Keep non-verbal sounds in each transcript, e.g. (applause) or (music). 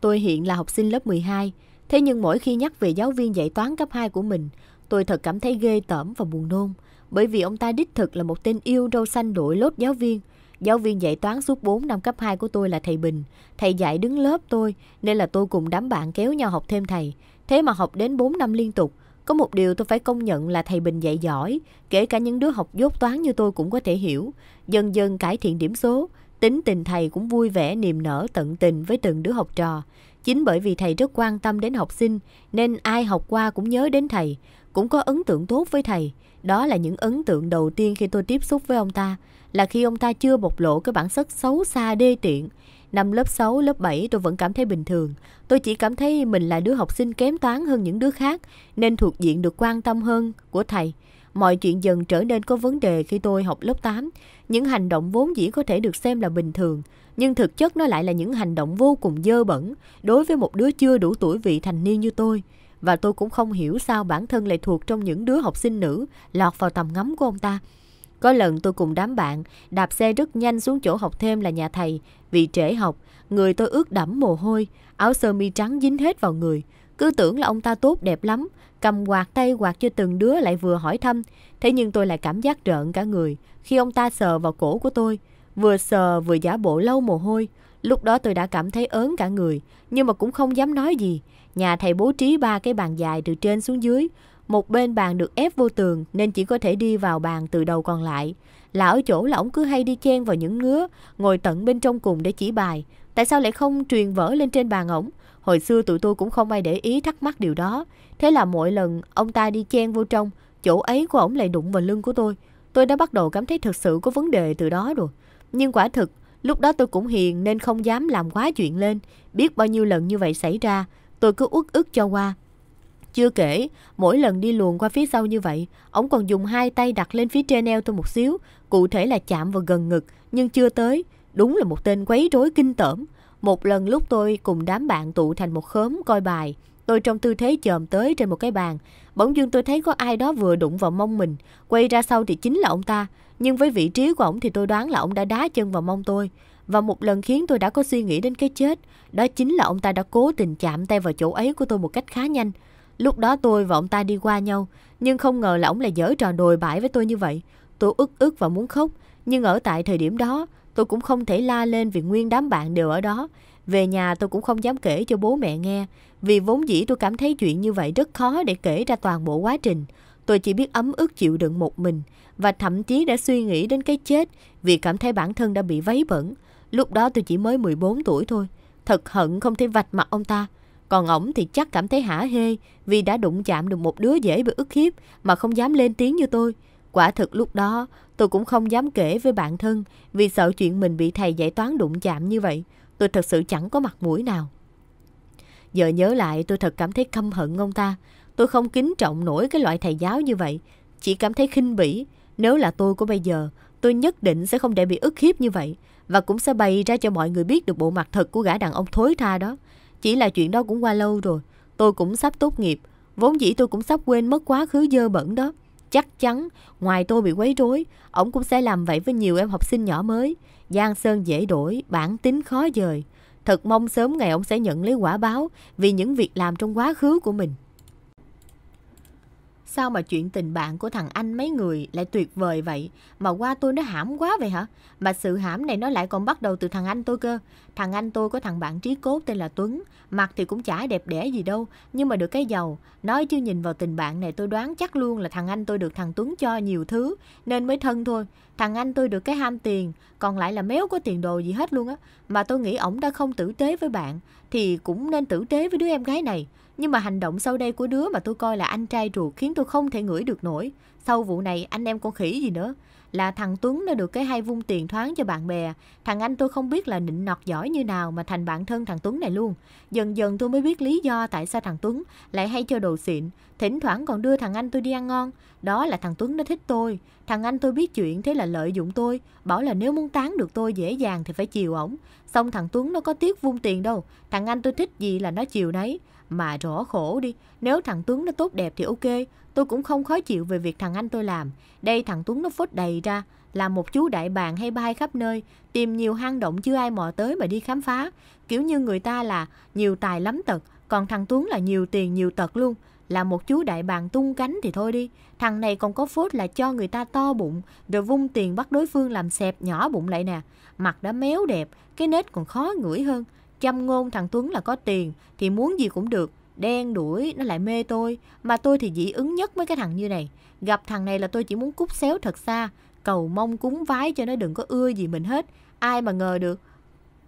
Tôi hiện là học sinh lớp 12, thế nhưng mỗi khi nhắc về giáo viên dạy toán cấp 2 của mình, tôi thật cảm thấy ghê tởm và buồn nôn, bởi vì ông ta đích thực là một tên yêu râu xanh đổi lốt giáo viên. Giáo viên dạy toán suốt 4 năm cấp 2 của tôi là thầy Bình. Thầy dạy đứng lớp tôi, nên là tôi cùng đám bạn kéo nhau học thêm thầy. Thế mà học đến 4 năm liên tục, có một điều tôi phải công nhận là thầy Bình dạy giỏi, kể cả những đứa học dốt toán như tôi cũng có thể hiểu. Dần dần cải thiện điểm số, Tính tình thầy cũng vui vẻ niềm nở tận tình với từng đứa học trò. Chính bởi vì thầy rất quan tâm đến học sinh nên ai học qua cũng nhớ đến thầy, cũng có ấn tượng tốt với thầy. Đó là những ấn tượng đầu tiên khi tôi tiếp xúc với ông ta, là khi ông ta chưa bộc lộ cái bản chất xấu xa đê tiện. Năm lớp 6, lớp 7 tôi vẫn cảm thấy bình thường. Tôi chỉ cảm thấy mình là đứa học sinh kém toán hơn những đứa khác nên thuộc diện được quan tâm hơn của thầy. Mọi chuyện dần trở nên có vấn đề khi tôi học lớp 8. Những hành động vốn dĩ có thể được xem là bình thường, nhưng thực chất nó lại là những hành động vô cùng dơ bẩn đối với một đứa chưa đủ tuổi vị thành niên như tôi. Và tôi cũng không hiểu sao bản thân lại thuộc trong những đứa học sinh nữ lọt vào tầm ngắm của ông ta. Có lần tôi cùng đám bạn đạp xe rất nhanh xuống chỗ học thêm là nhà thầy. Vì trễ học, người tôi ướt đẫm mồ hôi, áo sơ mi trắng dính hết vào người. Cứ tưởng là ông ta tốt đẹp lắm, cầm quạt tay quạt cho từng đứa lại vừa hỏi thăm, thế nhưng tôi lại cảm giác rợn cả người khi ông ta sờ vào cổ của tôi, vừa sờ vừa giả bộ lâu mồ hôi. Lúc đó tôi đã cảm thấy ớn cả người, nhưng mà cũng không dám nói gì. Nhà thầy bố trí ba cái bàn dài từ trên xuống dưới, một bên bàn được ép vô tường nên chỉ có thể đi vào bàn từ đầu còn lại. Là ở chỗ là ổng cứ hay đi chen vào những ngứa, ngồi tận bên trong cùng để chỉ bài. Tại sao lại không truyền vỡ lên trên bàn ổng? Hồi xưa tụi tôi cũng không ai để ý thắc mắc điều đó. Thế là mỗi lần ông ta đi chen vô trong, chỗ ấy của ổng lại đụng vào lưng của tôi. Tôi đã bắt đầu cảm thấy thực sự có vấn đề từ đó rồi. Nhưng quả thực, lúc đó tôi cũng hiền nên không dám làm quá chuyện lên. Biết bao nhiêu lần như vậy xảy ra, tôi cứ uất ức cho qua. Chưa kể, mỗi lần đi luồn qua phía sau như vậy, ổng còn dùng hai tay đặt lên phía trên eo tôi một xíu, cụ thể là chạm vào gần ngực, nhưng chưa tới. Đúng là một tên quấy rối kinh tởm. Một lần lúc tôi cùng đám bạn tụ thành một khóm coi bài, tôi trong tư thế chồm tới trên một cái bàn. Bỗng dưng tôi thấy có ai đó vừa đụng vào mông mình, quay ra sau thì chính là ông ta. Nhưng với vị trí của ông thì tôi đoán là ông đã đá chân vào mông tôi. Và một lần khiến tôi đã có suy nghĩ đến cái chết, đó chính là ông ta đã cố tình chạm tay vào chỗ ấy của tôi một cách khá nhanh. Lúc đó tôi và ông ta đi qua nhau, nhưng không ngờ là ông lại dở trò đồi bại với tôi như vậy. Tôi ức ức và muốn khóc, nhưng ở tại thời điểm đó, Tôi cũng không thể la lên vì nguyên đám bạn đều ở đó. Về nhà tôi cũng không dám kể cho bố mẹ nghe, vì vốn dĩ tôi cảm thấy chuyện như vậy rất khó để kể ra toàn bộ quá trình. Tôi chỉ biết ấm ức chịu đựng một mình và thậm chí đã suy nghĩ đến cái chết vì cảm thấy bản thân đã bị vấy bẩn. Lúc đó tôi chỉ mới 14 tuổi thôi. Thật hận không thể vạch mặt ông ta. Còn ổng thì chắc cảm thấy hả hê vì đã đụng chạm được một đứa dễ bị ức hiếp mà không dám lên tiếng như tôi. Quả thực lúc đó, tôi cũng không dám kể với bạn thân vì sợ chuyện mình bị thầy giải toán đụng chạm như vậy. Tôi thật sự chẳng có mặt mũi nào. Giờ nhớ lại tôi thật cảm thấy căm hận ông ta. Tôi không kính trọng nổi cái loại thầy giáo như vậy. Chỉ cảm thấy khinh bỉ. Nếu là tôi của bây giờ, tôi nhất định sẽ không để bị ức hiếp như vậy. Và cũng sẽ bày ra cho mọi người biết được bộ mặt thật của gã đàn ông thối tha đó. Chỉ là chuyện đó cũng qua lâu rồi. Tôi cũng sắp tốt nghiệp. Vốn dĩ tôi cũng sắp quên mất quá khứ dơ bẩn đó. Chắc chắn, ngoài tôi bị quấy rối, ổng cũng sẽ làm vậy với nhiều em học sinh nhỏ mới. Giang Sơn dễ đổi, bản tính khó dời. Thật mong sớm ngày ông sẽ nhận lấy quả báo vì những việc làm trong quá khứ của mình. Sao mà chuyện tình bạn của thằng anh mấy người lại tuyệt vời vậy? Mà qua tôi nó hãm quá vậy hả? Mà sự hãm này nó lại còn bắt đầu từ thằng anh tôi cơ. Thằng anh tôi có thằng bạn trí cốt tên là Tuấn. Mặt thì cũng chả đẹp đẽ gì đâu. Nhưng mà được cái giàu. Nói chứ nhìn vào tình bạn này tôi đoán chắc luôn là thằng anh tôi được thằng Tuấn cho nhiều thứ. Nên mới thân thôi. Thằng anh tôi được cái ham tiền. Còn lại là méo có tiền đồ gì hết luôn á. Mà tôi nghĩ ổng đã không tử tế với bạn. Thì cũng nên tử tế với đứa em gái này. Nhưng mà hành động sau đây của đứa mà tôi coi là anh trai ruột khiến tôi không thể ngửi được nổi. Sau vụ này anh em con khỉ gì nữa. Là thằng Tuấn nó được cái hai vung tiền thoáng cho bạn bè. Thằng anh tôi không biết là nịnh nọt giỏi như nào mà thành bạn thân thằng Tuấn này luôn. Dần dần tôi mới biết lý do tại sao thằng Tuấn lại hay cho đồ xịn. Thỉnh thoảng còn đưa thằng anh tôi đi ăn ngon. Đó là thằng Tuấn nó thích tôi. Thằng anh tôi biết chuyện thế là lợi dụng tôi. Bảo là nếu muốn tán được tôi dễ dàng thì phải chiều ổng. Xong thằng Tuấn nó có tiếc vung tiền đâu. Thằng anh tôi thích gì là nó chiều nấy. Mà rõ khổ đi, nếu thằng Tuấn nó tốt đẹp thì ok, tôi cũng không khó chịu về việc thằng anh tôi làm. Đây thằng Tuấn nó phốt đầy ra, là một chú đại bàng hay bay khắp nơi, tìm nhiều hang động chưa ai mò tới mà đi khám phá. Kiểu như người ta là nhiều tài lắm tật, còn thằng Tuấn là nhiều tiền nhiều tật luôn. Là một chú đại bàng tung cánh thì thôi đi. Thằng này còn có phốt là cho người ta to bụng, rồi vung tiền bắt đối phương làm xẹp nhỏ bụng lại nè. Mặt đã méo đẹp, cái nết còn khó ngửi hơn. Chăm ngôn thằng Tuấn là có tiền thì muốn gì cũng được, đen đuổi nó lại mê tôi, mà tôi thì dị ứng nhất với cái thằng như này. Gặp thằng này là tôi chỉ muốn cút xéo thật xa, cầu mong cúng vái cho nó đừng có ưa gì mình hết. Ai mà ngờ được,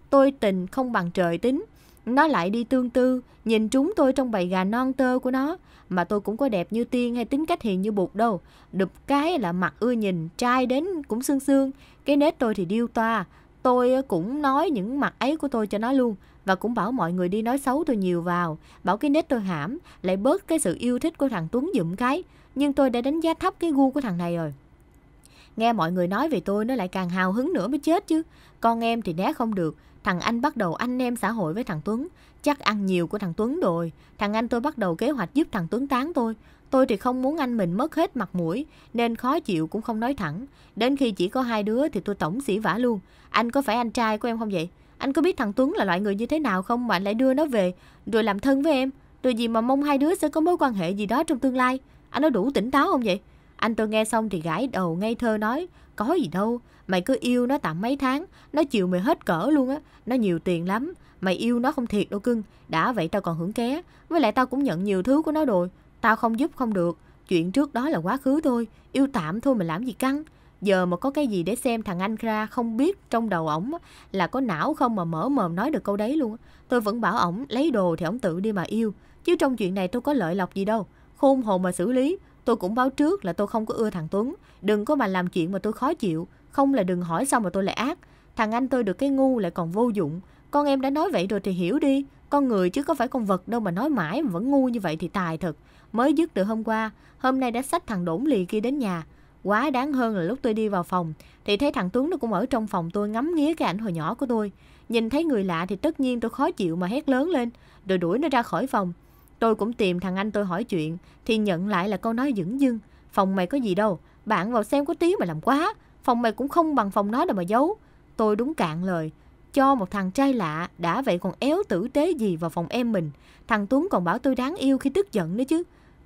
tôi tình không bằng trời tính. Nó lại đi tương tư, nhìn trúng tôi trong bầy gà non tơ của nó. Mà tôi cũng có đẹp như tiên hay tính cách hiền như bụt đâu. Đụp cái là mặt ưa nhìn, trai đến cũng xương xương. Cái nết tôi thì điêu toa, Tôi cũng nói những mặt ấy của tôi cho nó luôn và cũng bảo mọi người đi nói xấu tôi nhiều vào, bảo cái nết tôi hãm, lại bớt cái sự yêu thích của thằng Tuấn dụm cái, nhưng tôi đã đánh giá thấp cái gu của thằng này rồi. Nghe mọi người nói về tôi nó lại càng hào hứng nữa mới chết chứ. Con em thì né không được, thằng anh bắt đầu anh em xã hội với thằng Tuấn, chắc ăn nhiều của thằng Tuấn rồi. Thằng anh tôi bắt đầu kế hoạch giúp thằng Tuấn tán tôi, Tôi thì không muốn anh mình mất hết mặt mũi, nên khó chịu cũng không nói thẳng. Đến khi chỉ có hai đứa thì tôi tổng xỉ vả luôn. Anh có phải anh trai của em không vậy? Anh có biết thằng Tuấn là loại người như thế nào không mà anh lại đưa nó về, rồi làm thân với em? Rồi gì mà mong hai đứa sẽ có mối quan hệ gì đó trong tương lai? Anh có đủ tỉnh táo không vậy? Anh tôi nghe xong thì gãi đầu ngây thơ nói, có gì đâu, mày cứ yêu nó tạm mấy tháng, nó chịu mày hết cỡ luôn á, nó nhiều tiền lắm, mày yêu nó không thiệt đâu cưng, đã vậy tao còn hưởng ké, với lại tao cũng nhận nhiều thứ của nó rồi, Tao không giúp không được, chuyện trước đó là quá khứ thôi, yêu tạm thôi mà làm gì căng. Giờ mà có cái gì để xem thằng anh ra không biết trong đầu ổng là có não không mà mở mồm nói được câu đấy luôn. Tôi vẫn bảo ổng lấy đồ thì ổng tự đi mà yêu. Chứ trong chuyện này tôi có lợi lộc gì đâu. Khôn hồn mà xử lý. Tôi cũng báo trước là tôi không có ưa thằng Tuấn. Đừng có mà làm chuyện mà tôi khó chịu. Không là đừng hỏi sao mà tôi lại ác. Thằng anh tôi được cái ngu lại còn vô dụng. Con em đã nói vậy rồi thì hiểu đi. Con người chứ có phải con vật đâu mà nói mãi mà vẫn ngu như vậy thì tài thật. Mới dứt từ hôm qua, hôm nay đã xách thằng đổn lì kia đến nhà. Quá đáng hơn là lúc tôi đi vào phòng thì thấy thằng Tuấn nó cũng ở trong phòng tôi ngắm nghía cái ảnh hồi nhỏ của tôi. Nhìn thấy người lạ thì tất nhiên tôi khó chịu mà hét lớn lên, rồi đuổi nó ra khỏi phòng. Tôi cũng tìm thằng anh tôi hỏi chuyện thì nhận lại là câu nói dững dưng. Phòng mày có gì đâu, bạn vào xem có tí mà làm quá. Phòng mày cũng không bằng phòng nó đâu mà giấu. Tôi đúng cạn lời cho một thằng trai lạ đã vậy còn éo tử tế gì vào phòng em mình thằng tuấn còn bảo tôi đáng yêu khi tức giận nữa chứ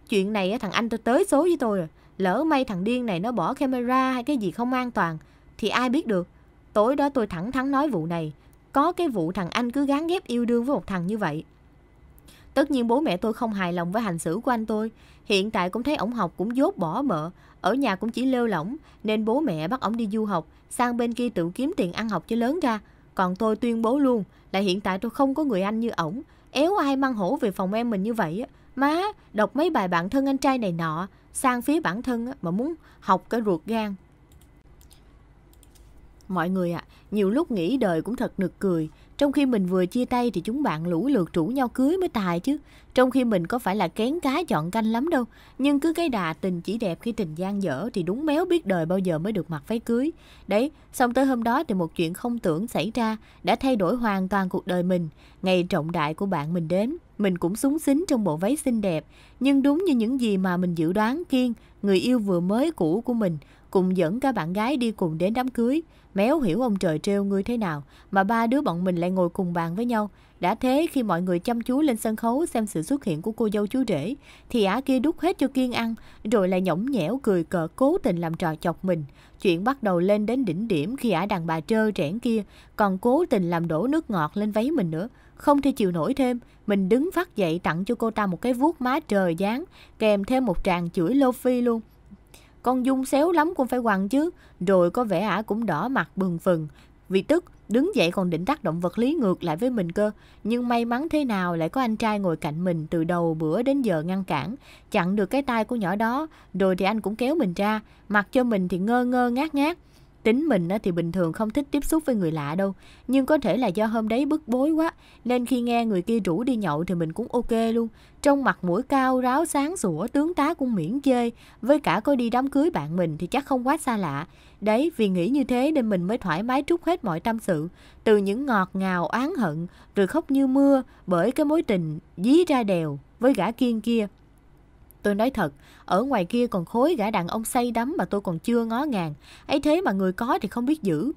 chuyện này thằng anh tôi tới số với tôi rồi lỡ may thằng điên này nó bỏ camera hay cái gì không an toàn thì ai biết được tối đó tôi thẳng thắn nói vụ này có cái vụ thằng anh cứ gán ghép yêu đương với một thằng như vậy tất nhiên bố mẹ tôi không hài lòng với hành xử của anh tôi hiện tại cũng thấy ổng học cũng dốt bỏ mợ ở nhà cũng chỉ lêu lỏng nên bố mẹ bắt ổng đi du học sang bên kia tự kiếm tiền ăn học cho lớn ra còn tôi tuyên bố luôn là hiện tại tôi không có người anh như ổng. Éo ai mang hổ về phòng em mình như vậy á. Má, đọc mấy bài bạn thân anh trai này nọ, sang phía bản thân á, mà muốn học cái ruột gan. Mọi người ạ, à, nhiều lúc nghĩ đời cũng thật nực cười. Trong khi mình vừa chia tay thì chúng bạn lũ lượt rủ nhau cưới mới tài chứ. Trong khi mình có phải là kén cá chọn canh lắm đâu. Nhưng cứ cái đà tình chỉ đẹp khi tình gian dở thì đúng méo biết đời bao giờ mới được mặc váy cưới. Đấy, xong tới hôm đó thì một chuyện không tưởng xảy ra đã thay đổi hoàn toàn cuộc đời mình. Ngày trọng đại của bạn mình đến, mình cũng súng xính trong bộ váy xinh đẹp. Nhưng đúng như những gì mà mình dự đoán Kiên, người yêu vừa mới cũ của mình, cùng dẫn cả bạn gái đi cùng đến đám cưới. Méo hiểu ông trời trêu ngươi thế nào mà ba đứa bọn mình lại ngồi cùng bàn với nhau. Đã thế khi mọi người chăm chú lên sân khấu xem sự xuất hiện của cô dâu chú rể thì á kia đút hết cho Kiên ăn rồi lại nhõng nhẽo cười cợt cố tình làm trò chọc mình. Chuyện bắt đầu lên đến đỉnh điểm khi á đàn bà trơ trẽn kia còn cố tình làm đổ nước ngọt lên váy mình nữa. Không thể chịu nổi thêm, mình đứng phát dậy tặng cho cô ta một cái vuốt má trời dáng kèm thêm một tràng chửi lô phi luôn. Con Dung xéo lắm cũng phải quằn chứ. Rồi có vẻ ả cũng đỏ mặt bừng phừng. Vì tức, đứng dậy còn định tác động vật lý ngược lại với mình cơ. Nhưng may mắn thế nào lại có anh trai ngồi cạnh mình từ đầu bữa đến giờ ngăn cản. Chặn được cái tay của nhỏ đó, rồi thì anh cũng kéo mình ra. Mặc cho mình thì ngơ ngơ ngát ngát. Tính mình thì bình thường không thích tiếp xúc với người lạ đâu, nhưng có thể là do hôm đấy bức bối quá, nên khi nghe người kia rủ đi nhậu thì mình cũng ok luôn. Trong mặt mũi cao, ráo sáng sủa, tướng tá cũng miễn chê, với cả có đi đám cưới bạn mình thì chắc không quá xa lạ. Đấy, vì nghĩ như thế nên mình mới thoải mái trút hết mọi tâm sự, từ những ngọt ngào oán hận, rồi khóc như mưa bởi cái mối tình dí ra đèo với gã kiên kia. Tôi nói thật, ở ngoài kia còn khối gã đàn ông say đắm mà tôi còn chưa ngó ngàng. ấy thế mà người có thì không biết giữ.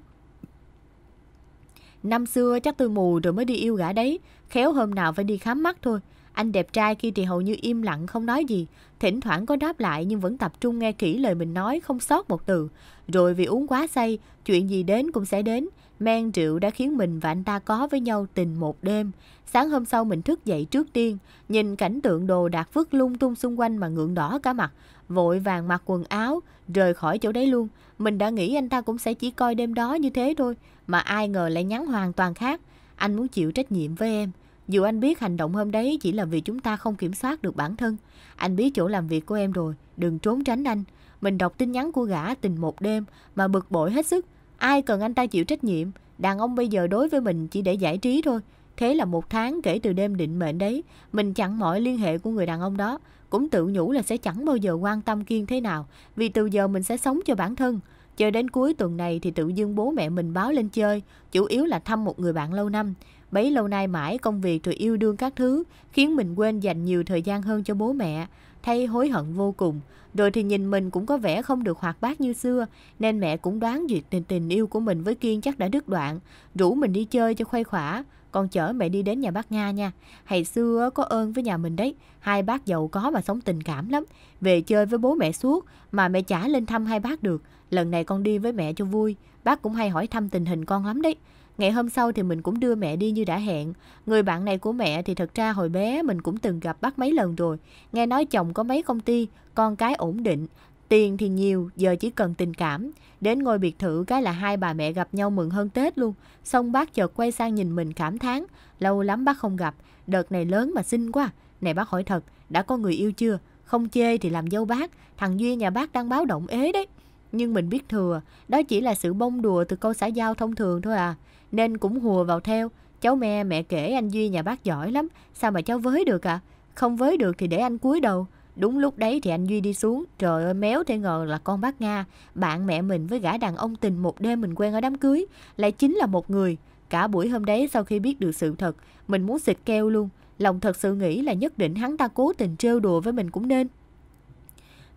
Năm xưa chắc tôi mù rồi mới đi yêu gã đấy, khéo hôm nào phải đi khám mắt thôi. Anh đẹp trai kia thì hầu như im lặng không nói gì, thỉnh thoảng có đáp lại nhưng vẫn tập trung nghe kỹ lời mình nói không sót một từ. Rồi vì uống quá say, chuyện gì đến cũng sẽ đến, Men rượu đã khiến mình và anh ta có với nhau tình một đêm. Sáng hôm sau mình thức dậy trước tiên, nhìn cảnh tượng đồ đạc vứt lung tung xung quanh mà ngượng đỏ cả mặt. Vội vàng mặc quần áo, rời khỏi chỗ đấy luôn. Mình đã nghĩ anh ta cũng sẽ chỉ coi đêm đó như thế thôi, mà ai ngờ lại nhắn hoàn toàn khác. Anh muốn chịu trách nhiệm với em. Dù anh biết hành động hôm đấy chỉ là vì chúng ta không kiểm soát được bản thân. Anh biết chỗ làm việc của em rồi, đừng trốn tránh anh. Mình đọc tin nhắn của gã tình một đêm mà bực bội hết sức. Ai cần anh ta chịu trách nhiệm, đàn ông bây giờ đối với mình chỉ để giải trí thôi. Thế là một tháng kể từ đêm định mệnh đấy, mình chặn mọi liên hệ của người đàn ông đó, cũng tự nhủ là sẽ chẳng bao giờ quan tâm Kiên thế nào, vì từ giờ mình sẽ sống cho bản thân. Chờ đến cuối tuần này thì tự dưng bố mẹ mình báo lên chơi, chủ yếu là thăm một người bạn lâu năm. Bấy lâu nay mãi công việc rồi yêu đương các thứ, khiến mình quên dành nhiều thời gian hơn cho bố mẹ thấy hối hận vô cùng. Rồi thì nhìn mình cũng có vẻ không được hoạt bát như xưa, nên mẹ cũng đoán việc tình tình yêu của mình với Kiên chắc đã đứt đoạn, rủ mình đi chơi cho khuây khỏa. Con chở mẹ đi đến nhà bác Nga nha. Ngày xưa có ơn với nhà mình đấy, hai bác giàu có mà sống tình cảm lắm. Về chơi với bố mẹ suốt mà mẹ chả lên thăm hai bác được. Lần này con đi với mẹ cho vui, bác cũng hay hỏi thăm tình hình con lắm đấy. Ngày hôm sau thì mình cũng đưa mẹ đi như đã hẹn. Người bạn này của mẹ thì thật ra hồi bé mình cũng từng gặp bác mấy lần rồi. Nghe nói chồng có mấy công ty, con cái ổn định, tiền thì nhiều, giờ chỉ cần tình cảm. Đến ngôi biệt thự cái là hai bà mẹ gặp nhau mừng hơn Tết luôn. Xong bác chợt quay sang nhìn mình cảm thán, lâu lắm bác không gặp, đợt này lớn mà xinh quá. Này bác hỏi thật, đã có người yêu chưa? Không chê thì làm dâu bác, thằng Duy nhà bác đang báo động ế đấy. Nhưng mình biết thừa, đó chỉ là sự bông đùa từ câu xã giao thông thường thôi à nên cũng hùa vào theo. Cháu mẹ mẹ kể anh Duy nhà bác giỏi lắm, sao mà cháu với được à? Không với được thì để anh cúi đầu. Đúng lúc đấy thì anh Duy đi xuống, trời ơi méo thế ngờ là con bác Nga, bạn mẹ mình với gã đàn ông tình một đêm mình quen ở đám cưới, lại chính là một người. Cả buổi hôm đấy sau khi biết được sự thật, mình muốn xịt keo luôn. Lòng thật sự nghĩ là nhất định hắn ta cố tình trêu đùa với mình cũng nên.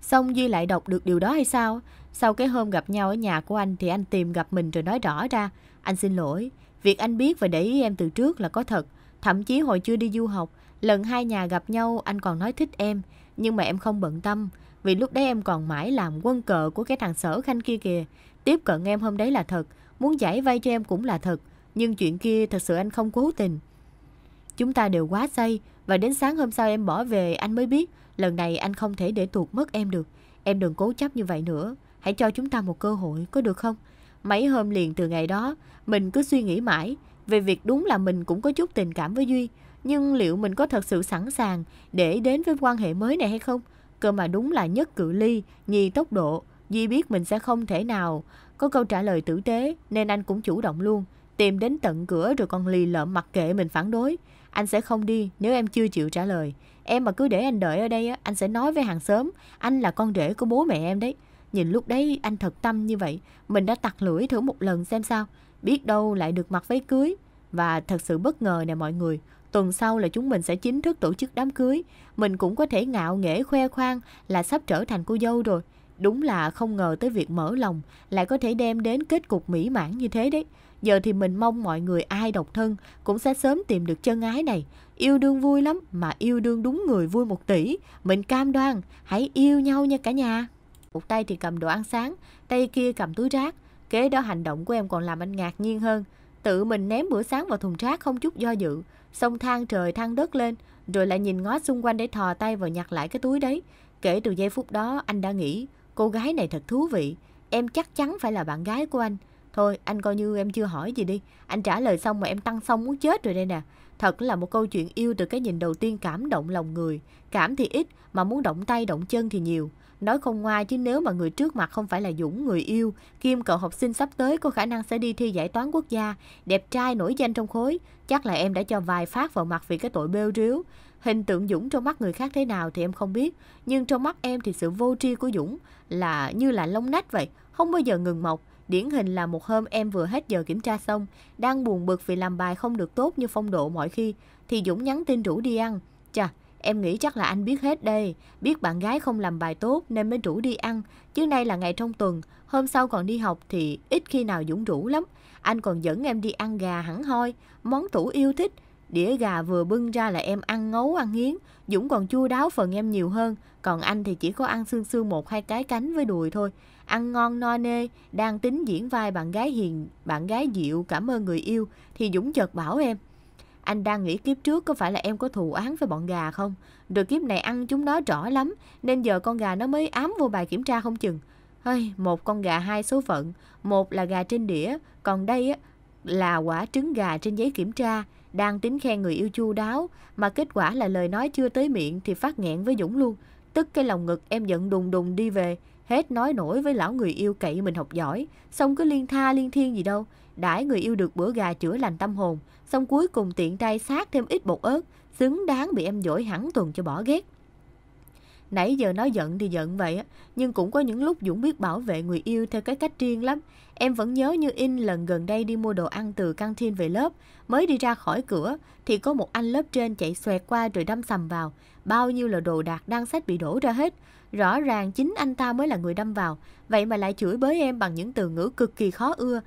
Xong Duy lại đọc được điều đó hay sao? Sau cái hôm gặp nhau ở nhà của anh thì anh tìm gặp mình rồi nói rõ ra. Anh xin lỗi, việc anh biết và để ý em từ trước là có thật. Thậm chí hồi chưa đi du học, lần hai nhà gặp nhau anh còn nói thích em, nhưng mà em không bận tâm. Vì lúc đấy em còn mãi làm quân cờ của cái thằng sở khanh kia kìa. Tiếp cận em hôm đấy là thật, muốn giải vay cho em cũng là thật. Nhưng chuyện kia thật sự anh không cố tình. Chúng ta đều quá say và đến sáng hôm sau em bỏ về anh mới biết lần này anh không thể để tuột mất em được. Em đừng cố chấp như vậy nữa. Hãy cho chúng ta một cơ hội, có được không? Mấy hôm liền từ ngày đó, mình cứ suy nghĩ mãi về việc đúng là mình cũng có chút tình cảm với Duy, nhưng liệu mình có thật sự sẵn sàng để đến với quan hệ mới này hay không? Cơ mà đúng là nhất cự ly, nhì tốc độ. Duy biết mình sẽ không thể nào có câu trả lời tử tế nên anh cũng chủ động luôn. Tìm đến tận cửa rồi còn lì lợm mặc kệ mình phản đối. Anh sẽ không đi nếu em chưa chịu trả lời. Em mà cứ để anh đợi ở đây, á, anh sẽ nói với hàng xóm, anh là con rể của bố mẹ em đấy. Nhìn lúc đấy anh thật tâm như vậy, mình đã tặc lưỡi thử một lần xem sao. Biết đâu lại được mặc váy cưới. Và thật sự bất ngờ nè mọi người, tuần sau là chúng mình sẽ chính thức tổ chức đám cưới. Mình cũng có thể ngạo nghễ khoe khoang là sắp trở thành cô dâu rồi. Đúng là không ngờ tới việc mở lòng lại có thể đem đến kết cục mỹ mãn như thế đấy. Giờ thì mình mong mọi người ai độc thân cũng sẽ sớm tìm được chân ái này. Yêu đương vui lắm mà yêu đương đúng người vui một tỷ. Mình cam đoan, hãy yêu nhau nha cả nhà. Một tay thì cầm đồ ăn sáng, tay kia cầm túi rác. Kế đó hành động của em còn làm anh ngạc nhiên hơn. Tự mình ném bữa sáng vào thùng rác không chút do dự, xong thang trời thang đất lên, rồi lại nhìn ngó xung quanh để thò tay vào nhặt lại cái túi đấy. Kể từ giây phút đó anh đã nghĩ, cô gái này thật thú vị, em chắc chắn phải là bạn gái của anh. Thôi, anh coi như em chưa hỏi gì đi. Anh trả lời xong mà em tăng xong muốn chết rồi đây nè. Thật là một câu chuyện yêu từ cái nhìn đầu tiên cảm động lòng người. Cảm thì ít, mà muốn động tay động chân thì nhiều. Nói không ngoa chứ nếu mà người trước mặt không phải là Dũng, người yêu, Kim cậu học sinh sắp tới có khả năng sẽ đi thi giải toán quốc gia, đẹp trai nổi danh trong khối, chắc là em đã cho vài phát vào mặt vì cái tội bêu riếu. Hình tượng Dũng trong mắt người khác thế nào thì em không biết, nhưng trong mắt em thì sự vô tri của Dũng là như là lông nách vậy, không bao giờ ngừng mọc. Điển hình là một hôm em vừa hết giờ kiểm tra xong, đang buồn bực vì làm bài không được tốt như phong độ mọi khi, thì Dũng nhắn tin rủ đi ăn. Chà, Em nghĩ chắc là anh biết hết đây, biết bạn gái không làm bài tốt nên mới rủ đi ăn, chứ nay là ngày trong tuần, hôm sau còn đi học thì ít khi nào Dũng rủ lắm. Anh còn dẫn em đi ăn gà hẳn hoi, món tủ yêu thích, đĩa gà vừa bưng ra là em ăn ngấu ăn nghiến, Dũng còn chua đáo phần em nhiều hơn, còn anh thì chỉ có ăn xương xương một hai cái cánh với đùi thôi. Ăn ngon no nê, đang tính diễn vai bạn gái hiền, bạn gái dịu cảm ơn người yêu thì Dũng chợt bảo em anh đang nghĩ kiếp trước có phải là em có thù án với bọn gà không? Rồi kiếp này ăn chúng nó rõ lắm, nên giờ con gà nó mới ám vô bài kiểm tra không chừng. Hơi, một con gà hai số phận, một là gà trên đĩa, còn đây á, là quả trứng gà trên giấy kiểm tra. Đang tính khen người yêu chu đáo, mà kết quả là lời nói chưa tới miệng thì phát nghẹn với Dũng luôn. Tức cái lòng ngực em giận đùng đùng đi về, hết nói nổi với lão người yêu cậy mình học giỏi, xong cứ liên tha liên thiên gì đâu đãi người yêu được bữa gà chữa lành tâm hồn, xong cuối cùng tiện tay sát thêm ít bột ớt, xứng đáng bị em dỗi hẳn tuần cho bỏ ghét. Nãy giờ nói giận thì giận vậy nhưng cũng có những lúc Dũng biết bảo vệ người yêu theo cái cách riêng lắm. Em vẫn nhớ như in lần gần đây đi mua đồ ăn từ căng tin về lớp, mới đi ra khỏi cửa thì có một anh lớp trên chạy xoẹt qua rồi đâm sầm vào. Bao nhiêu là đồ đạc đang sách bị đổ ra hết. Rõ ràng chính anh ta mới là người đâm vào, vậy mà lại chửi bới em bằng những từ ngữ cực kỳ khó ưa,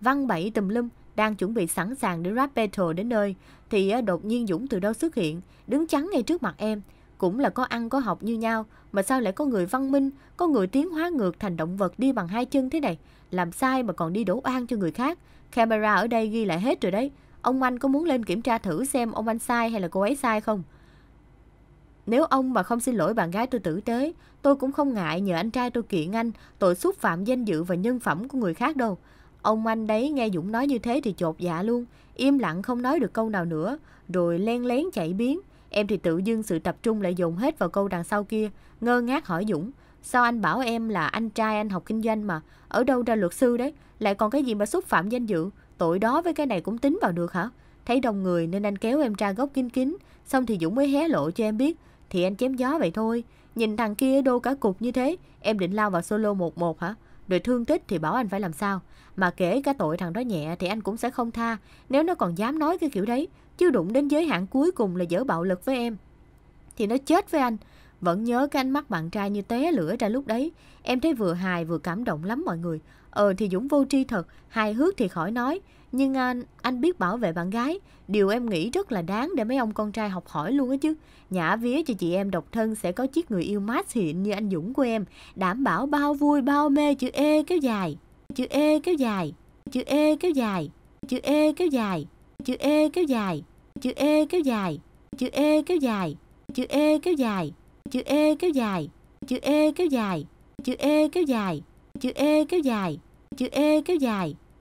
văn bẫy tùm lum đang chuẩn bị sẵn sàng để rap battle đến nơi thì ờ, đột nhiên Dũng từ đâu xuất hiện, đứng chắn ngay trước mặt em. Cũng là có ăn có học như nhau mà sao lại có người văn minh, có người tiến hóa ngược thành động vật đi bằng hai chân thế này. Làm sai mà còn đi đổ oan cho người khác. Camera ở đây ghi lại hết rồi đấy. Ông anh có muốn lên kiểm tra thử xem ông anh sai hay là cô ấy sai không? Nếu ông mà không xin lỗi bạn gái tôi tử tế, tôi cũng không ngại nhờ anh trai tôi kiện anh tội xúc phạm danh dự và nhân phẩm của người khác đâu. Ông anh đấy nghe Dũng nói như thế thì chột dạ luôn, im lặng không nói được câu nào nữa, rồi len lén chạy biến. Em thì tự dưng sự tập trung lại dồn hết vào câu đằng sau kia, ngơ ngác hỏi Dũng. Sao anh bảo em là anh trai anh học kinh doanh mà, ở đâu ra luật sư đấy, lại còn cái gì mà xúc phạm danh dự, tội đó với cái này cũng tính vào được hả? Thấy đông người nên anh kéo em ra góc kín kín, xong thì Dũng mới hé lộ cho em biết, thì anh chém gió vậy thôi. Nhìn thằng kia đô cả cục như thế, em định lao vào solo 1-1 hả? rồi thương tích thì bảo anh phải làm sao. Mà kể cả tội thằng đó nhẹ thì anh cũng sẽ không tha nếu nó còn dám nói cái kiểu đấy. Chứ đụng đến giới hạn cuối cùng là dở bạo lực với em. Thì nó chết với anh. Vẫn nhớ cái ánh mắt bạn trai như té lửa ra lúc đấy. Em thấy vừa hài vừa cảm động lắm mọi người. Ờ thì Dũng vô tri thật, hài hước thì khỏi nói. Nhưng anh, anh biết bảo vệ bạn gái, điều em nghĩ rất là đáng để mấy ông con trai học hỏi luôn á chứ. Nhã vía cho chị em độc thân sẽ có chiếc người yêu mát hiện như anh Dũng của em, đảm bảo bao vui bao mê chữ E kéo dài, chữ E kéo dài, chữ E kéo dài, chữ E kéo dài, chữ E kéo dài, chữ E kéo dài, chữ E kéo dài, chữ E kéo dài, chữ E kéo dài, chữ E kéo dài, chữ E kéo dài, chữ E kéo dài, chữ E kéo dài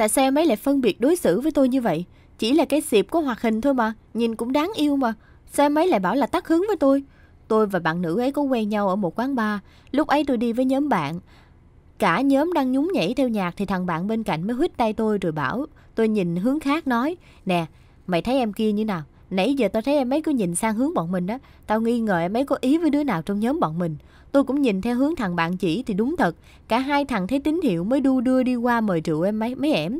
Tại sao em ấy lại phân biệt đối xử với tôi như vậy? Chỉ là cái xịp có hoạt hình thôi mà, nhìn cũng đáng yêu mà. Sao em ấy lại bảo là tắt hứng với tôi? Tôi và bạn nữ ấy có quen nhau ở một quán bar. Lúc ấy tôi đi với nhóm bạn. Cả nhóm đang nhún nhảy theo nhạc thì thằng bạn bên cạnh mới huýt tay tôi rồi bảo. Tôi nhìn hướng khác nói, nè, mày thấy em kia như nào? Nãy giờ tao thấy em ấy cứ nhìn sang hướng bọn mình đó. Tao nghi ngờ em ấy có ý với đứa nào trong nhóm bọn mình. Tôi cũng nhìn theo hướng thằng bạn chỉ thì đúng thật, cả hai thằng thấy tín hiệu mới đu đưa đi qua mời rượu em mấy, mấy ẻm.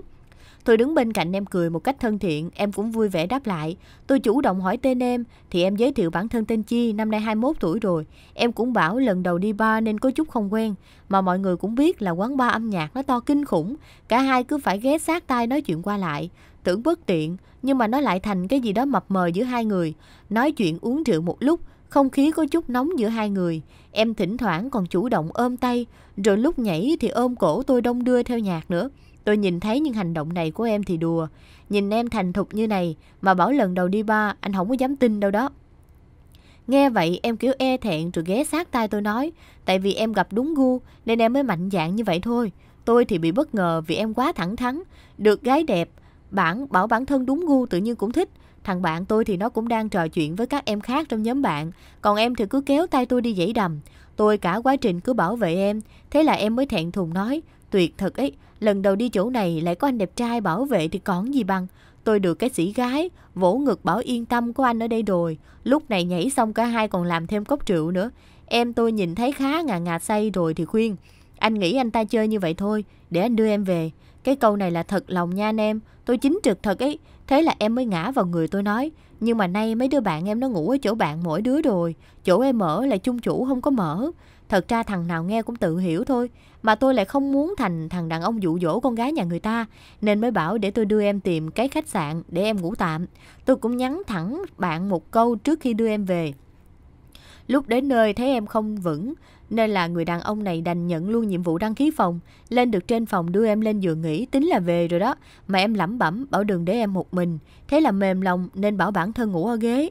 Tôi đứng bên cạnh em cười một cách thân thiện, em cũng vui vẻ đáp lại. Tôi chủ động hỏi tên em, thì em giới thiệu bản thân tên Chi, năm nay 21 tuổi rồi. Em cũng bảo lần đầu đi bar nên có chút không quen, mà mọi người cũng biết là quán bar âm nhạc nó to kinh khủng. Cả hai cứ phải ghé sát tai nói chuyện qua lại. Tưởng bất tiện, nhưng mà nó lại thành cái gì đó mập mờ giữa hai người. Nói chuyện uống rượu một lúc, không khí có chút nóng giữa hai người, em thỉnh thoảng còn chủ động ôm tay, rồi lúc nhảy thì ôm cổ tôi đông đưa theo nhạc nữa. Tôi nhìn thấy những hành động này của em thì đùa, nhìn em thành thục như này mà bảo lần đầu đi ba anh không có dám tin đâu đó. Nghe vậy em kiểu e thẹn rồi ghé sát tai tôi nói, tại vì em gặp đúng gu nên em mới mạnh dạn như vậy thôi. Tôi thì bị bất ngờ vì em quá thẳng thắn, được gái đẹp, bản bảo bản thân đúng gu tự nhiên cũng thích, Thằng bạn tôi thì nó cũng đang trò chuyện với các em khác trong nhóm bạn, còn em thì cứ kéo tay tôi đi dãy đầm. Tôi cả quá trình cứ bảo vệ em, thế là em mới thẹn thùng nói, tuyệt thật ấy, lần đầu đi chỗ này lại có anh đẹp trai bảo vệ thì còn gì bằng. Tôi được cái sĩ gái, vỗ ngực bảo yên tâm có anh ở đây rồi. Lúc này nhảy xong cả hai còn làm thêm cốc rượu nữa. Em tôi nhìn thấy khá ngà ngà say rồi thì khuyên. Anh nghĩ anh ta chơi như vậy thôi, để anh đưa em về. Cái câu này là thật lòng nha anh em, tôi chính trực thật ấy. Thế là em mới ngã vào người tôi nói Nhưng mà nay mấy đứa bạn em nó ngủ ở chỗ bạn mỗi đứa rồi Chỗ em mở là chung chủ không có mở Thật ra thằng nào nghe cũng tự hiểu thôi Mà tôi lại không muốn thành thằng đàn ông dụ dỗ con gái nhà người ta Nên mới bảo để tôi đưa em tìm cái khách sạn để em ngủ tạm Tôi cũng nhắn thẳng bạn một câu trước khi đưa em về Lúc đến nơi thấy em không vững nên là người đàn ông này đành nhận luôn nhiệm vụ đăng ký phòng. Lên được trên phòng đưa em lên giường nghỉ, tính là về rồi đó. Mà em lẩm bẩm, bảo đừng để em một mình. Thế là mềm lòng nên bảo bản thân ngủ ở ghế.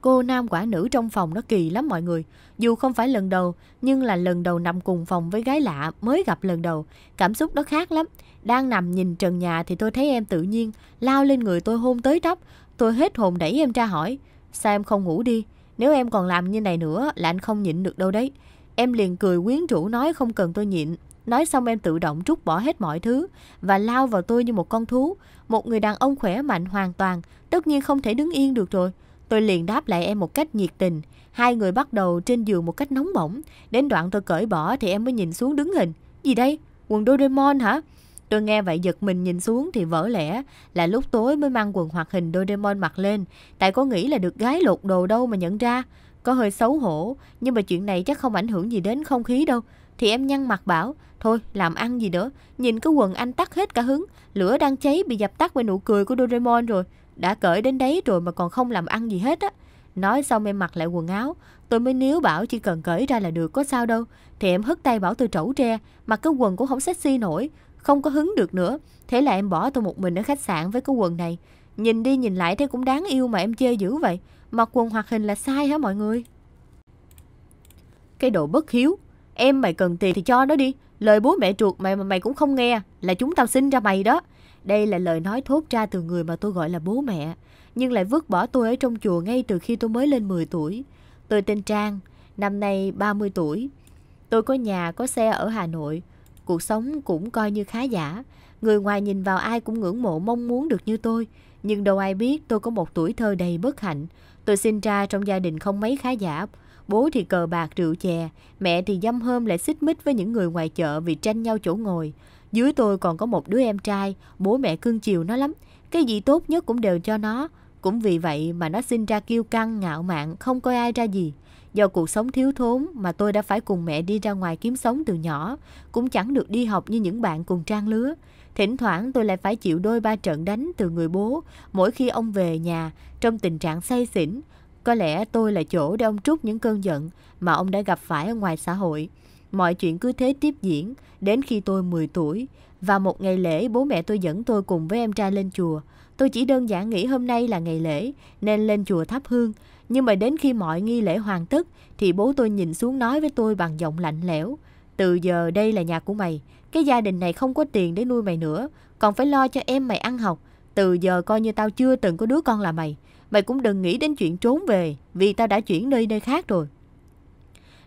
Cô nam quả nữ trong phòng nó kỳ lắm mọi người. Dù không phải lần đầu, nhưng là lần đầu nằm cùng phòng với gái lạ mới gặp lần đầu. Cảm xúc đó khác lắm. Đang nằm nhìn trần nhà thì tôi thấy em tự nhiên, lao lên người tôi hôn tới tóc. Tôi hết hồn đẩy em ra hỏi, sao em không ngủ đi? Nếu em còn làm như này nữa là anh không nhịn được đâu đấy. Em liền cười quyến rũ nói không cần tôi nhịn. Nói xong em tự động trút bỏ hết mọi thứ và lao vào tôi như một con thú. Một người đàn ông khỏe mạnh hoàn toàn, tất nhiên không thể đứng yên được rồi. Tôi liền đáp lại em một cách nhiệt tình. Hai người bắt đầu trên giường một cách nóng bỏng. Đến đoạn tôi cởi bỏ thì em mới nhìn xuống đứng hình. Gì đây? Quần Doraemon hả? Tôi nghe vậy giật mình nhìn xuống thì vỡ lẽ là lúc tối mới mang quần hoạt hình Doraemon mặc lên. Tại có nghĩ là được gái lột đồ đâu mà nhận ra. Có hơi xấu hổ, nhưng mà chuyện này chắc không ảnh hưởng gì đến không khí đâu. Thì em nhăn mặt bảo, thôi làm ăn gì nữa. Nhìn cái quần anh tắt hết cả hứng, lửa đang cháy bị dập tắt bởi nụ cười của Doraemon rồi. Đã cởi đến đấy rồi mà còn không làm ăn gì hết á. Nói xong em mặc lại quần áo, tôi mới níu bảo chỉ cần cởi ra là được có sao đâu. Thì em hất tay bảo tôi trẩu tre, mặc cái quần cũng không sexy nổi không có hứng được nữa. Thế là em bỏ tôi một mình ở khách sạn với cái quần này. Nhìn đi nhìn lại thấy cũng đáng yêu mà em chê dữ vậy. Mặc quần hoạt hình là sai hả mọi người? Cái đồ bất hiếu. Em mày cần tiền thì cho nó đi. Lời bố mẹ ruột mày mà mày cũng không nghe. Là chúng tao sinh ra mày đó. Đây là lời nói thốt ra từ người mà tôi gọi là bố mẹ. Nhưng lại vứt bỏ tôi ở trong chùa ngay từ khi tôi mới lên 10 tuổi. Tôi tên Trang, năm nay 30 tuổi. Tôi có nhà, có xe ở Hà Nội. Cuộc sống cũng coi như khá giả. Người ngoài nhìn vào ai cũng ngưỡng mộ mong muốn được như tôi. Nhưng đâu ai biết tôi có một tuổi thơ đầy bất hạnh. Tôi sinh ra trong gia đình không mấy khá giả. Bố thì cờ bạc rượu chè, mẹ thì dâm hôm lại xích mích với những người ngoài chợ vì tranh nhau chỗ ngồi. Dưới tôi còn có một đứa em trai, bố mẹ cưng chiều nó lắm. Cái gì tốt nhất cũng đều cho nó. Cũng vì vậy mà nó sinh ra kiêu căng, ngạo mạn, không coi ai ra gì. Do cuộc sống thiếu thốn mà tôi đã phải cùng mẹ đi ra ngoài kiếm sống từ nhỏ, cũng chẳng được đi học như những bạn cùng trang lứa. Thỉnh thoảng tôi lại phải chịu đôi ba trận đánh từ người bố mỗi khi ông về nhà trong tình trạng say xỉn. Có lẽ tôi là chỗ để ông trút những cơn giận mà ông đã gặp phải ở ngoài xã hội. Mọi chuyện cứ thế tiếp diễn đến khi tôi 10 tuổi và một ngày lễ bố mẹ tôi dẫn tôi cùng với em trai lên chùa. Tôi chỉ đơn giản nghĩ hôm nay là ngày lễ nên lên chùa thắp hương nhưng mà đến khi mọi nghi lễ hoàn tất thì bố tôi nhìn xuống nói với tôi bằng giọng lạnh lẽo. Từ giờ đây là nhà của mày, cái gia đình này không có tiền để nuôi mày nữa, còn phải lo cho em mày ăn học. Từ giờ coi như tao chưa từng có đứa con là mày, mày cũng đừng nghĩ đến chuyện trốn về vì tao đã chuyển nơi nơi khác rồi.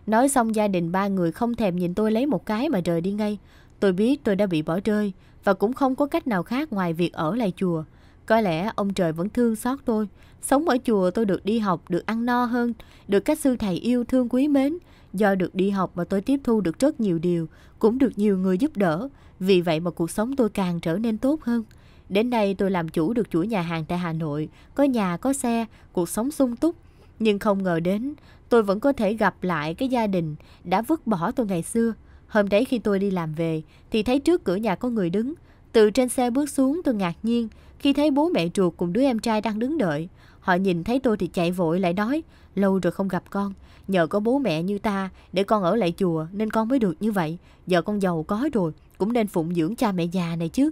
Nói xong gia đình ba người không thèm nhìn tôi lấy một cái mà rời đi ngay. Tôi biết tôi đã bị bỏ rơi và cũng không có cách nào khác ngoài việc ở lại chùa. Có lẽ ông trời vẫn thương xót tôi Sống ở chùa tôi được đi học, được ăn no hơn, được các sư thầy yêu thương quý mến. Do được đi học mà tôi tiếp thu được rất nhiều điều, cũng được nhiều người giúp đỡ. Vì vậy mà cuộc sống tôi càng trở nên tốt hơn. Đến đây tôi làm chủ được chuỗi nhà hàng tại Hà Nội, có nhà, có xe, cuộc sống sung túc. Nhưng không ngờ đến, tôi vẫn có thể gặp lại cái gia đình đã vứt bỏ tôi ngày xưa. Hôm đấy khi tôi đi làm về, thì thấy trước cửa nhà có người đứng. Từ trên xe bước xuống tôi ngạc nhiên khi thấy bố mẹ ruột cùng đứa em trai đang đứng đợi. Họ nhìn thấy tôi thì chạy vội lại nói, lâu rồi không gặp con, nhờ có bố mẹ như ta để con ở lại chùa nên con mới được như vậy. Giờ con giàu có rồi, cũng nên phụng dưỡng cha mẹ già này chứ.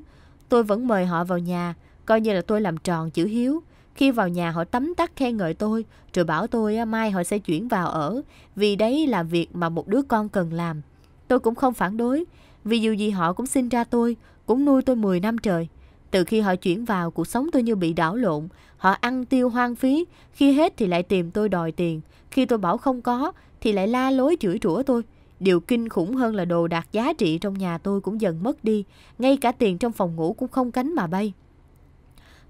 Tôi vẫn mời họ vào nhà, coi như là tôi làm tròn chữ hiếu. Khi vào nhà họ tấm tắc khen ngợi tôi, rồi bảo tôi mai họ sẽ chuyển vào ở, vì đấy là việc mà một đứa con cần làm. Tôi cũng không phản đối, vì dù gì họ cũng sinh ra tôi, cũng nuôi tôi 10 năm trời. Từ khi họ chuyển vào, cuộc sống tôi như bị đảo lộn, Họ ăn tiêu hoang phí, khi hết thì lại tìm tôi đòi tiền. Khi tôi bảo không có thì lại la lối chửi rủa tôi. Điều kinh khủng hơn là đồ đạc giá trị trong nhà tôi cũng dần mất đi, ngay cả tiền trong phòng ngủ cũng không cánh mà bay.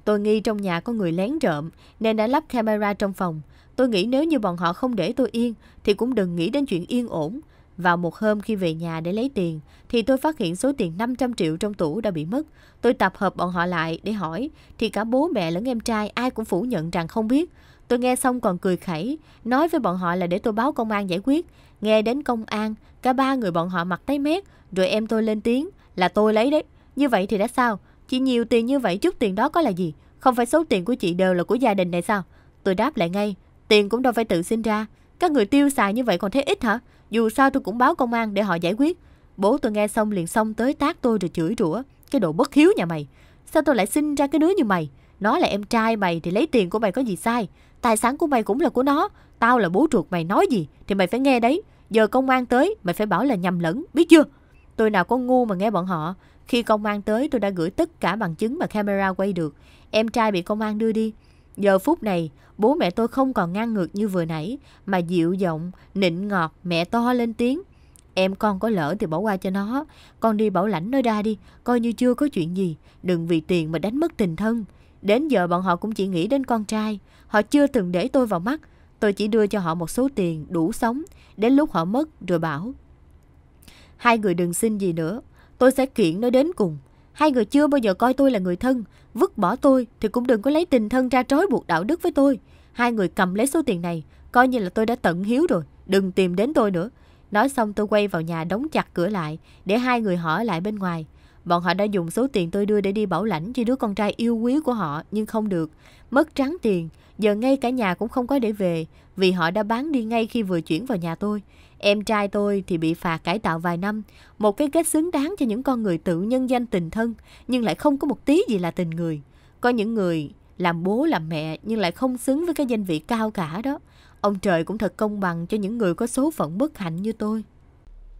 Tôi nghi trong nhà có người lén trộm nên đã lắp camera trong phòng. Tôi nghĩ nếu như bọn họ không để tôi yên thì cũng đừng nghĩ đến chuyện yên ổn. Vào một hôm khi về nhà để lấy tiền, thì tôi phát hiện số tiền 500 triệu trong tủ đã bị mất. Tôi tập hợp bọn họ lại để hỏi, thì cả bố mẹ lẫn em trai ai cũng phủ nhận rằng không biết. Tôi nghe xong còn cười khẩy, nói với bọn họ là để tôi báo công an giải quyết. Nghe đến công an, cả ba người bọn họ mặt tái mét, rồi em tôi lên tiếng là tôi lấy đấy. Như vậy thì đã sao? chỉ nhiều tiền như vậy chút tiền đó có là gì? Không phải số tiền của chị đều là của gia đình này sao? Tôi đáp lại ngay, tiền cũng đâu phải tự sinh ra. Các người tiêu xài như vậy còn thấy ít hả? Dù sao tôi cũng báo công an để họ giải quyết. Bố tôi nghe xong liền xong tới tác tôi rồi chửi rủa. Cái đồ bất hiếu nhà mày. Sao tôi lại sinh ra cái đứa như mày? Nó là em trai mày thì lấy tiền của mày có gì sai. Tài sản của mày cũng là của nó. Tao là bố ruột mày nói gì thì mày phải nghe đấy. Giờ công an tới mày phải bảo là nhầm lẫn, biết chưa? Tôi nào có ngu mà nghe bọn họ. Khi công an tới tôi đã gửi tất cả bằng chứng mà camera quay được. Em trai bị công an đưa đi. Giờ phút này, bố mẹ tôi không còn ngang ngược như vừa nãy, mà dịu giọng, nịnh ngọt, mẹ to lên tiếng. Em con có lỡ thì bỏ qua cho nó, con đi bảo lãnh nơi ra đi, coi như chưa có chuyện gì, đừng vì tiền mà đánh mất tình thân. Đến giờ bọn họ cũng chỉ nghĩ đến con trai, họ chưa từng để tôi vào mắt, tôi chỉ đưa cho họ một số tiền đủ sống, đến lúc họ mất rồi bảo. Hai người đừng xin gì nữa, tôi sẽ kiện nó đến cùng. Hai người chưa bao giờ coi tôi là người thân, Vứt bỏ tôi thì cũng đừng có lấy tình thân ra trói buộc đạo đức với tôi. Hai người cầm lấy số tiền này, coi như là tôi đã tận hiếu rồi, đừng tìm đến tôi nữa. Nói xong tôi quay vào nhà đóng chặt cửa lại, để hai người họ lại bên ngoài. Bọn họ đã dùng số tiền tôi đưa để đi bảo lãnh cho đứa con trai yêu quý của họ, nhưng không được. Mất trắng tiền, giờ ngay cả nhà cũng không có để về, vì họ đã bán đi ngay khi vừa chuyển vào nhà tôi. Em trai tôi thì bị phạt cải tạo vài năm, một cái kết xứng đáng cho những con người tự nhân danh tình thân, nhưng lại không có một tí gì là tình người. Có những người làm bố làm mẹ nhưng lại không xứng với cái danh vị cao cả đó. Ông trời cũng thật công bằng cho những người có số phận bất hạnh như tôi.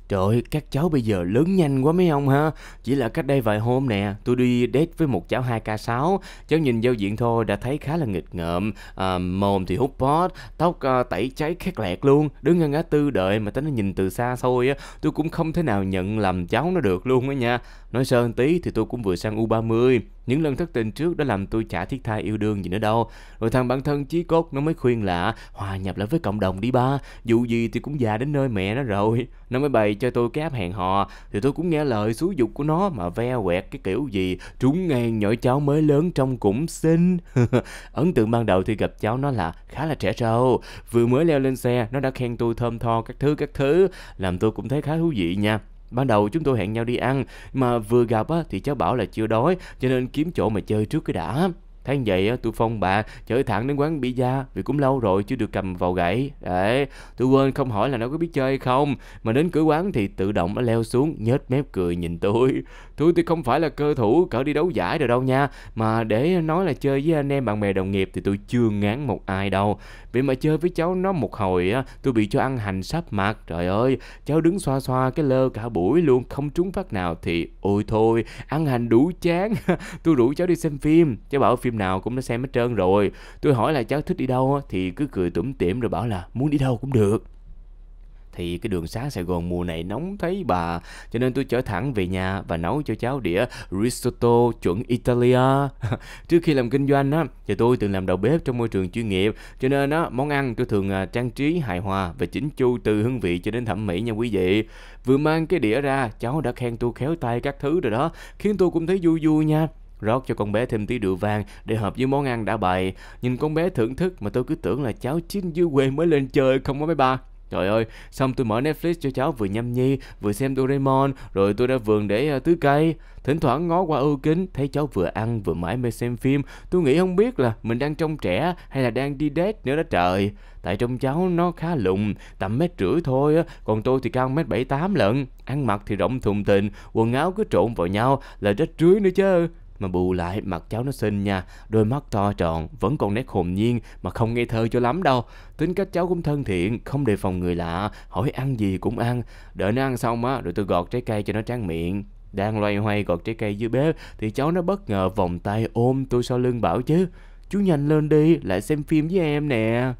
Trời ơi, các cháu bây giờ lớn nhanh quá mấy ông ha. Chỉ là cách đây vài hôm nè, tôi đi date với một cháu 2K6. Cháu nhìn giao diện thôi đã thấy khá là nghịch ngợm. À, mồm thì hút pot, tóc à, tẩy cháy khét lẹt luôn. Đứng ngăn ngã tư đợi mà tính nó nhìn từ xa thôi á. Tôi cũng không thể nào nhận làm cháu nó được luôn á nha. Nói sơn tí thì tôi cũng vừa sang U30 những lần thất tình trước đã làm tôi chả thiết tha yêu đương gì nữa đâu rồi thằng bạn thân chí cốt nó mới khuyên là hòa nhập lại với cộng đồng đi ba dù gì thì cũng già đến nơi mẹ nó rồi nó mới bày cho tôi cái áp hẹn hò thì tôi cũng nghe lời xúi dục của nó mà ve quẹt cái kiểu gì trúng ngang nhỏ cháu mới lớn trong cũng xinh (laughs) ấn tượng ban đầu thì gặp cháu nó là khá là trẻ trâu vừa mới leo lên xe nó đã khen tôi thơm tho các thứ các thứ làm tôi cũng thấy khá thú vị nha Ban đầu chúng tôi hẹn nhau đi ăn, mà vừa gặp á, thì cháu bảo là chưa đói, cho nên kiếm chỗ mà chơi trước cái đã. Tháng vậy tôi phong bà chở thẳng đến quán bia da vì cũng lâu rồi chưa được cầm vào gãy. Đấy, tôi quên không hỏi là nó có biết chơi hay không. Mà đến cửa quán thì tự động nó leo xuống nhếch mép cười nhìn tôi. Tôi thì không phải là cơ thủ cỡ đi đấu giải rồi đâu nha. Mà để nói là chơi với anh em bạn bè đồng nghiệp thì tôi chưa ngán một ai đâu. vì mà chơi với cháu nó một hồi á, tôi bị cho ăn hành sắp mặt. Trời ơi, cháu đứng xoa xoa cái lơ cả buổi luôn không trúng phát nào thì ôi thôi, ăn hành đủ chán. (laughs) tôi rủ cháu đi xem phim. Cháu bảo phim nào cũng đã xem hết trơn rồi tôi hỏi là cháu thích đi đâu thì cứ cười tủm tỉm rồi bảo là muốn đi đâu cũng được thì cái đường xá Sài Gòn mùa này nóng thấy bà cho nên tôi chở thẳng về nhà và nấu cho cháu đĩa risotto chuẩn Italia (laughs) trước khi làm kinh doanh á thì tôi từng làm đầu bếp trong môi trường chuyên nghiệp cho nên á món ăn tôi thường à, trang trí hài hòa và chỉnh chu từ hương vị cho đến thẩm mỹ nha quý vị vừa mang cái đĩa ra cháu đã khen tôi khéo tay các thứ rồi đó khiến tôi cũng thấy vui vui nha rót cho con bé thêm tí rượu vang để hợp với món ăn đã bày. Nhìn con bé thưởng thức mà tôi cứ tưởng là cháu chín dưới quê mới lên chơi không có mấy ba. Trời ơi, xong tôi mở Netflix cho cháu vừa nhâm nhi, vừa xem Doraemon, rồi tôi ra vườn để uh, tưới cây. Thỉnh thoảng ngó qua ưu kính, thấy cháu vừa ăn vừa mãi mê xem phim. Tôi nghĩ không biết là mình đang trông trẻ hay là đang đi date nữa đó trời. Tại trong cháu nó khá lùng, tầm mét rưỡi thôi, còn tôi thì cao mét bảy tám lận. Ăn mặc thì rộng thùng thình, quần áo cứ trộn vào nhau là rách rưới nữa chứ. Mà bù lại mặt cháu nó xinh nha Đôi mắt to tròn Vẫn còn nét hồn nhiên Mà không ngây thơ cho lắm đâu Tính cách cháu cũng thân thiện Không đề phòng người lạ Hỏi ăn gì cũng ăn Đợi nó ăn xong á Rồi tôi gọt trái cây cho nó tráng miệng Đang loay hoay gọt trái cây dưới bếp Thì cháu nó bất ngờ vòng tay ôm tôi sau lưng bảo chứ Chú nhanh lên đi Lại xem phim với em nè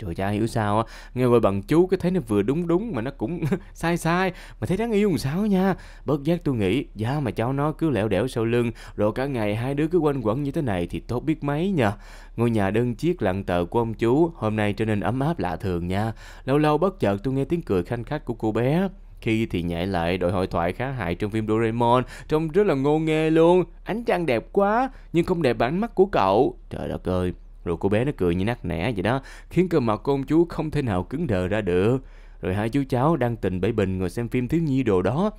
trời cha hiểu sao á nghe qua bằng chú cái thấy nó vừa đúng đúng mà nó cũng (laughs) sai sai mà thấy đáng yêu làm sao nha bất giác tôi nghĩ giá mà cháu nó cứ lẻo đẻo sau lưng rồi cả ngày hai đứa cứ quanh quẩn như thế này thì tốt biết mấy nha ngôi nhà đơn chiếc lặng tờ của ông chú hôm nay trở nên ấm áp lạ thường nha lâu lâu bất chợt tôi nghe tiếng cười khanh khách của cô bé khi thì nhảy lại đội hội thoại khá hại trong phim Doraemon trông rất là ngô nghê luôn ánh trăng đẹp quá nhưng không đẹp bằng mắt của cậu trời đất ơi rồi cô bé nó cười như nát nẻ vậy đó, khiến cơ mặt của ông chú không thể nào cứng đờ ra được. Rồi hai chú cháu đang tình bẫy bình ngồi xem phim thiếu nhi đồ đó.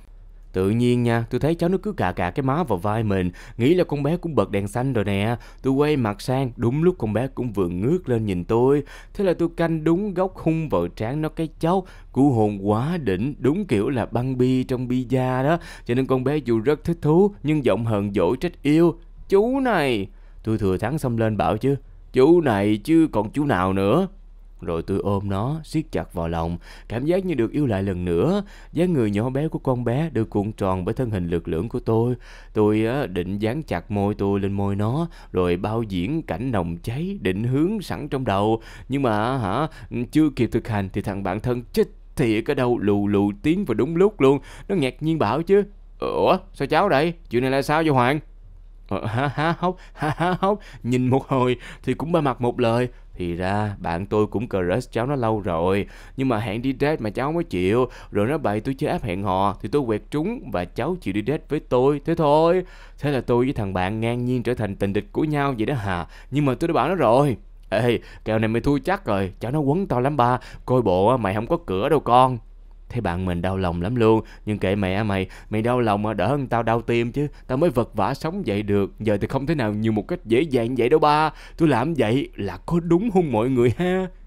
Tự nhiên nha, tôi thấy cháu nó cứ cà cà cái má vào vai mình, nghĩ là con bé cũng bật đèn xanh rồi nè. Tôi quay mặt sang, đúng lúc con bé cũng vừa ngước lên nhìn tôi. Thế là tôi canh đúng góc khung vào trán nó cái cháu, cú hồn quá đỉnh, đúng kiểu là băng bi trong bi da đó. Cho nên con bé dù rất thích thú, nhưng giọng hờn dỗi trách yêu. Chú này! Tôi thừa thắng xông lên bảo chứ, Chú này chứ còn chú nào nữa Rồi tôi ôm nó, siết chặt vào lòng Cảm giác như được yêu lại lần nữa dáng người nhỏ bé của con bé được cuộn tròn bởi thân hình lực lưỡng của tôi Tôi định dán chặt môi tôi lên môi nó Rồi bao diễn cảnh nồng cháy định hướng sẵn trong đầu Nhưng mà hả chưa kịp thực hành thì thằng bạn thân chích thì ở đâu lù lù tiếng vào đúng lúc luôn Nó ngạc nhiên bảo chứ Ủa sao cháu đây? Chuyện này là sao vậy Hoàng? Ờ, há há hốc há há hốc nhìn một hồi thì cũng ba mặt một lời thì ra bạn tôi cũng crush cháu nó lâu rồi nhưng mà hẹn đi date mà cháu mới chịu rồi nó bày tôi chơi áp hẹn hò thì tôi quẹt trúng và cháu chịu đi date với tôi thế thôi thế là tôi với thằng bạn ngang nhiên trở thành tình địch của nhau vậy đó hà nhưng mà tôi đã bảo nó rồi ê kèo này mày thua chắc rồi cháu nó quấn tao lắm ba coi bộ mày không có cửa đâu con thấy bạn mình đau lòng lắm luôn nhưng kệ mẹ mày mày đau lòng mà đỡ hơn tao đau tim chứ tao mới vật vả sống dậy được giờ thì không thể nào như một cách dễ dàng vậy đâu ba tôi làm vậy là có đúng không mọi người ha